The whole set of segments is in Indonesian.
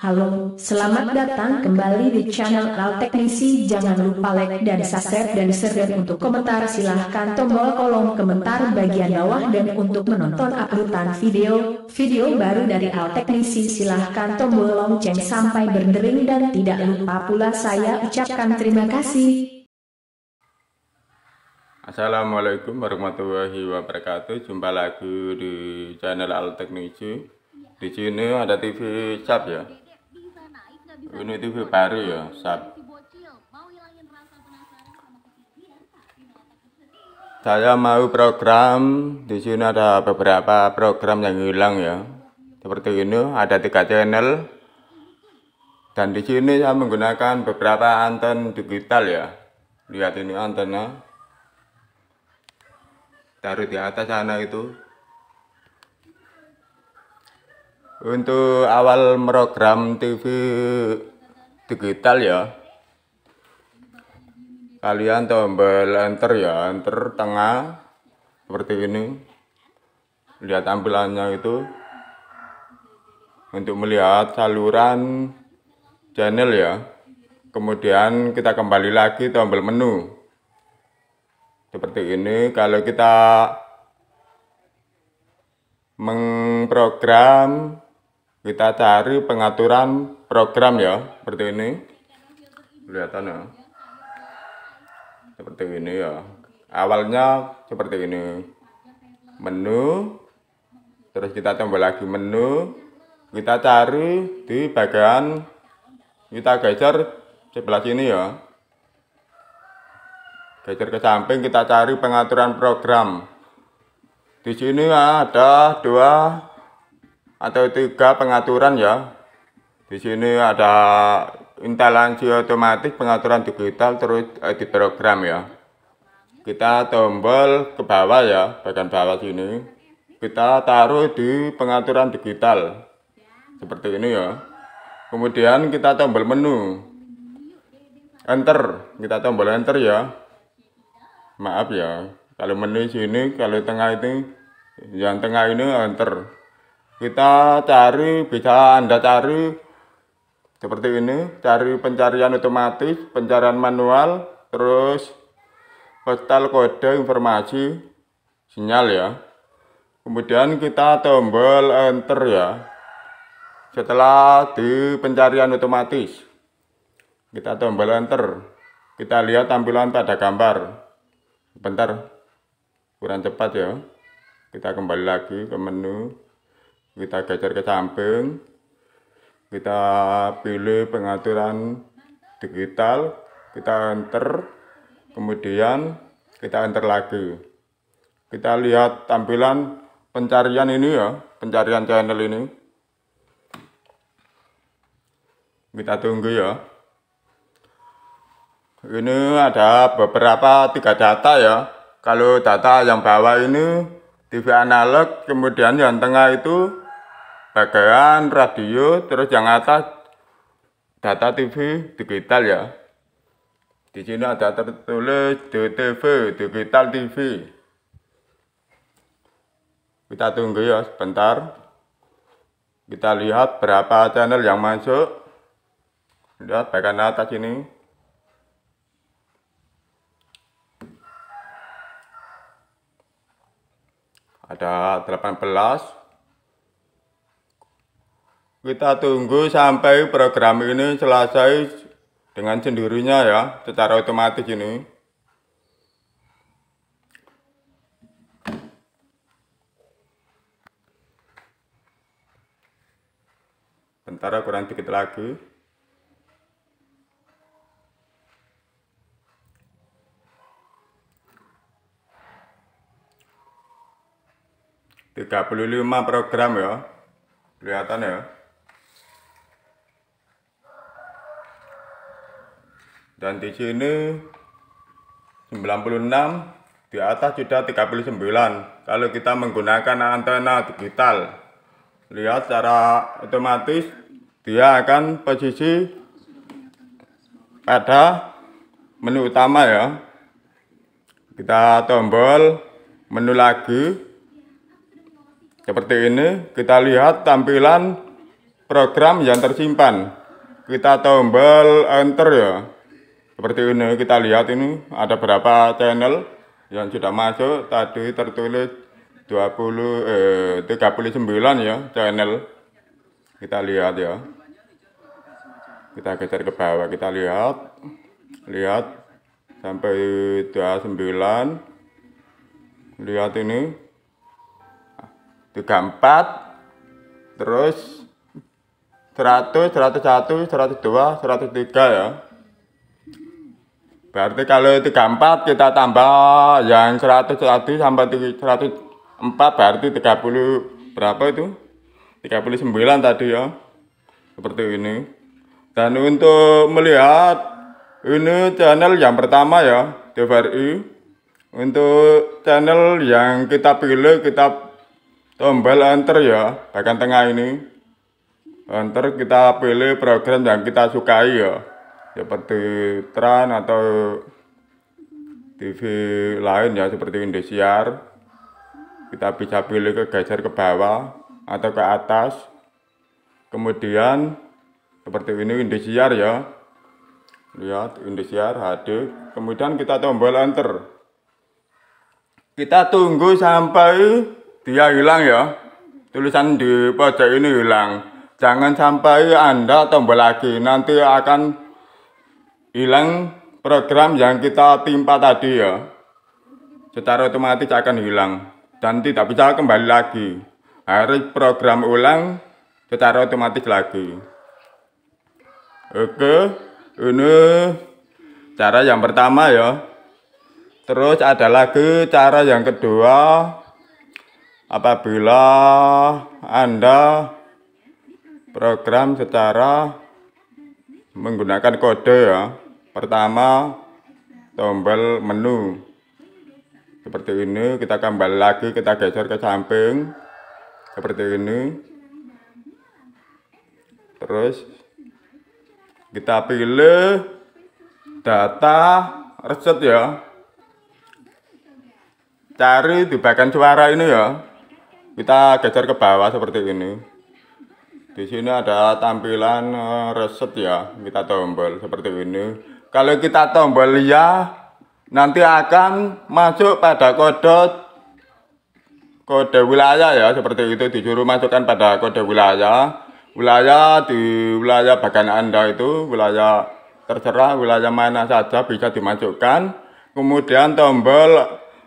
Halo, selamat datang kembali di channel Al Teknisi. Jangan lupa like dan subscribe dan share untuk komentar silahkan tombol kolom komentar bagian bawah dan untuk menonton uploadan video, video baru dari Al Teknisi silahkan tombol lonceng sampai berdering dan tidak lupa pula saya ucapkan terima kasih. Assalamualaikum warahmatullahi wabarakatuh. Jumpa lagi di channel Al Teknisi. Di sini ada TV Cap ya. Ini TV baru ya, Sab. Saya mau program, di sini ada beberapa program yang hilang ya. Seperti ini ada tiga channel. Dan di sini saya menggunakan beberapa anten digital ya. Lihat ini antena. Taruh di atas sana itu. Untuk awal program TV digital ya. Kalian tombol enter ya, enter tengah seperti ini. Lihat tampilannya itu. Untuk melihat saluran channel ya. Kemudian kita kembali lagi tombol menu. Seperti ini kalau kita mengprogram kita cari pengaturan program ya seperti ini kelihatan ya seperti ini ya awalnya seperti ini menu terus kita tambah lagi menu kita cari di bagian kita geser sebelah sini ya geser ke samping kita cari pengaturan program di sini ada dua atau tiga pengaturan ya. Di sini ada instalasi otomatis, pengaturan digital, terus eh, di program ya. Kita tombol ke bawah ya, bagian bawah sini. Kita taruh di pengaturan digital. Seperti ini ya. Kemudian kita tombol menu. Enter, kita tombol enter ya. Maaf ya, kalau menu sini, kalau tengah itu, yang tengah ini enter kita cari bisa anda cari seperti ini cari pencarian otomatis pencarian manual terus postal kode informasi sinyal ya kemudian kita tombol enter ya setelah di pencarian otomatis kita tombol enter kita lihat tampilan pada gambar sebentar kurang cepat ya kita kembali lagi ke menu kita geser ke samping kita pilih pengaturan digital kita enter kemudian kita enter lagi kita lihat tampilan pencarian ini ya pencarian channel ini kita tunggu ya ini ada beberapa tiga data ya kalau data yang bawah ini TV analog kemudian yang tengah itu EKN, radio, terus yang atas data TV digital ya. Di sini ada tertulis DTV, digital TV. Kita tunggu ya sebentar. Kita lihat berapa channel yang masuk. Lihat bagian atas ini. Ada 18, kita tunggu sampai program ini selesai dengan sendirinya ya, secara otomatis ini. Bentar kurang sedikit lagi. Tiga puluh lima program ya, kelihatan ya. dan di sini 96 di atas sudah 39 kalau kita menggunakan antena digital lihat secara otomatis dia akan posisi pada menu utama ya kita tombol menu lagi seperti ini kita lihat tampilan program yang tersimpan kita tombol enter ya seperti ini kita lihat ini ada berapa channel yang sudah masuk tadi tertulis 20 eh, 39 ya channel. Kita lihat ya. Kita geser ke bawah kita lihat. Lihat sampai 29. Lihat ini 34 terus 100, 101, 102, 103 ya. Berarti kalau 34 kita tambah ya yang 101 sampai 104 berarti 30 berapa itu? 39 tadi ya. Seperti ini. Dan untuk melihat ini channel yang pertama ya, TVRI. Untuk channel yang kita pilih kita tombol enter ya, bagian tengah ini. Enter kita pilih program yang kita sukai ya. Ya, seperti Tran atau TV lain ya seperti Indosiar kita bisa pilih ke geser ke bawah atau ke atas kemudian seperti ini Indosiar ya lihat Indosiar HD kemudian kita tombol enter kita tunggu sampai dia hilang ya tulisan di pojok ini hilang jangan sampai anda tombol lagi nanti akan hilang program yang kita timpa tadi ya secara otomatis akan hilang dan tidak bisa kembali lagi harus program ulang secara otomatis lagi oke ini cara yang pertama ya terus ada lagi cara yang kedua apabila anda program secara menggunakan kode ya pertama tombol menu seperti ini kita kembali lagi kita geser ke samping seperti ini terus kita pilih data reset ya cari di bagian suara ini ya kita geser ke bawah seperti ini di sini ada tampilan eh, reset ya, kita tombol seperti ini. Kalau kita tombol ya, nanti akan masuk pada kode kode wilayah ya, seperti itu disuruh masukkan pada kode wilayah. Wilayah di wilayah bagian Anda itu wilayah terserah wilayah mana saja bisa dimasukkan. Kemudian tombol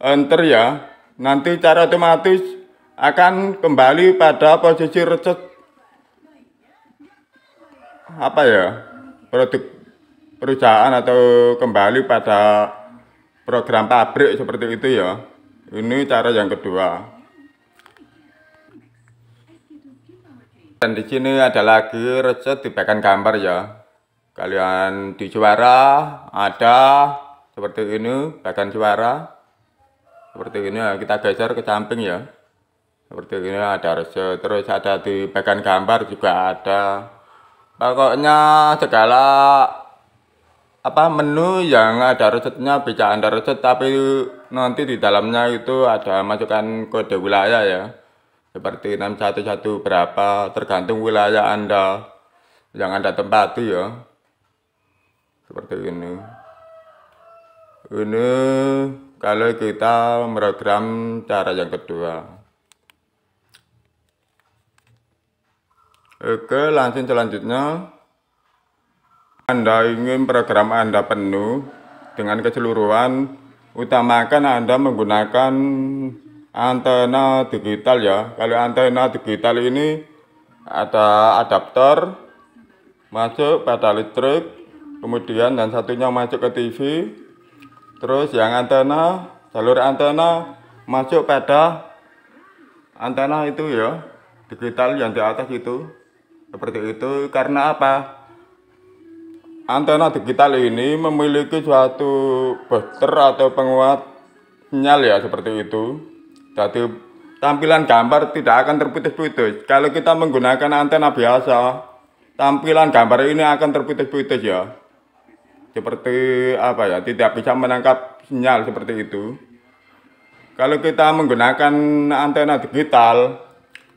enter ya. Nanti cara otomatis akan kembali pada posisi reset apa ya produk perusahaan atau kembali pada program pabrik seperti itu ya ini cara yang kedua dan di sini ada lagi resep bagian gambar ya kalian di suara ada seperti ini bagian suara seperti ini kita geser ke samping ya seperti ini ada resep terus ada di bagian gambar juga ada pokoknya segala apa menu yang ada resepnya bisa anda resep tapi nanti di dalamnya itu ada masukan kode wilayah ya seperti 611 berapa tergantung wilayah anda yang anda tempati ya seperti ini ini kalau kita program cara yang kedua Oke, langsung selanjutnya. Anda ingin program Anda penuh dengan keseluruhan, utamakan Anda menggunakan antena digital ya. Kalau antena digital ini ada adaptor masuk pada listrik, kemudian dan satunya masuk ke TV. Terus yang antena, jalur antena masuk pada antena itu ya, digital yang di atas itu. Seperti itu karena apa? Antena digital ini memiliki suatu booster atau penguat sinyal ya seperti itu. Jadi tampilan gambar tidak akan terputus-putus. Kalau kita menggunakan antena biasa, tampilan gambar ini akan terputus-putus ya. Seperti apa ya, tidak bisa menangkap sinyal seperti itu. Kalau kita menggunakan antena digital,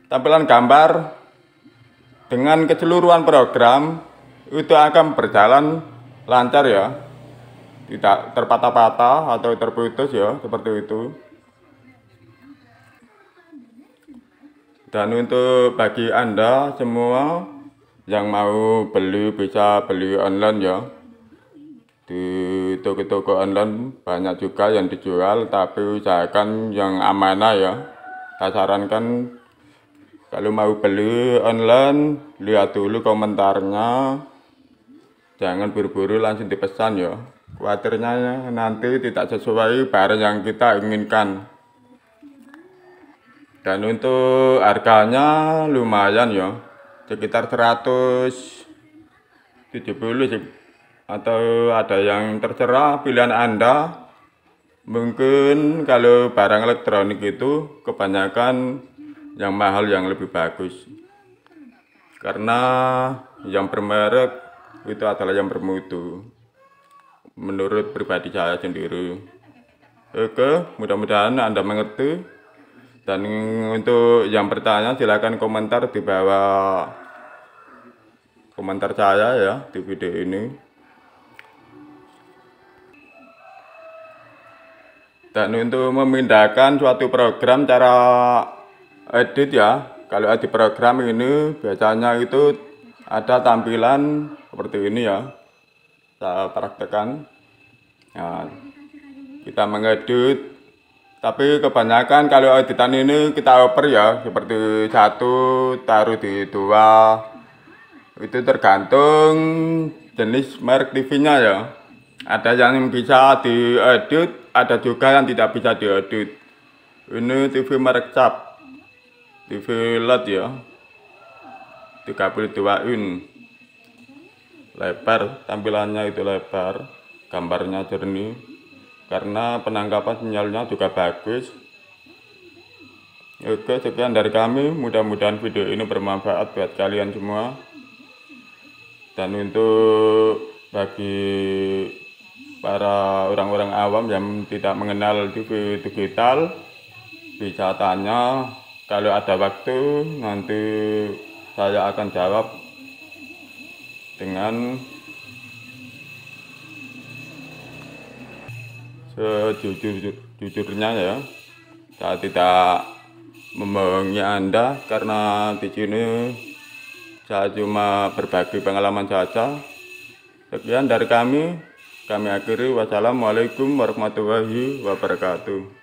tampilan gambar dengan keseluruhan program itu akan berjalan lancar ya tidak terpatah-patah atau terputus ya seperti itu dan untuk bagi anda semua yang mau beli bisa beli online ya di toko-toko online banyak juga yang dijual tapi usahakan yang amanah ya saya sarankan kalau mau beli online lihat dulu komentarnya jangan buru-buru langsung dipesan ya khawatirnya nanti tidak sesuai barang yang kita inginkan dan untuk harganya lumayan ya sekitar 170 sih atau ada yang terserah pilihan anda mungkin kalau barang elektronik itu kebanyakan yang mahal yang lebih bagus karena yang bermerek itu adalah yang bermutu menurut pribadi saya sendiri oke mudah-mudahan anda mengerti dan untuk yang bertanya silahkan komentar di bawah komentar saya ya di video ini dan untuk memindahkan suatu program cara edit ya kalau edit program ini biasanya itu ada tampilan seperti ini ya saya praktekan ya, kita mengedit tapi kebanyakan kalau editan ini kita oper ya seperti satu taruh di dua itu tergantung jenis merek TV-nya ya ada yang bisa diedit ada juga yang tidak bisa diedit ini TV merek cap TV LED ya 32 in lebar tampilannya itu lebar gambarnya jernih karena penangkapan sinyalnya juga bagus Oke, sekian dari kami. Mudah-mudahan video ini bermanfaat buat kalian semua. Dan untuk bagi para orang-orang awam yang tidak mengenal TV digital, bisa tanya kalau ada waktu nanti saya akan jawab dengan sejujur-jujurnya ya saya tidak membohongi anda karena di sini saya cuma berbagi pengalaman saja sekian dari kami kami akhiri wassalamualaikum warahmatullahi wabarakatuh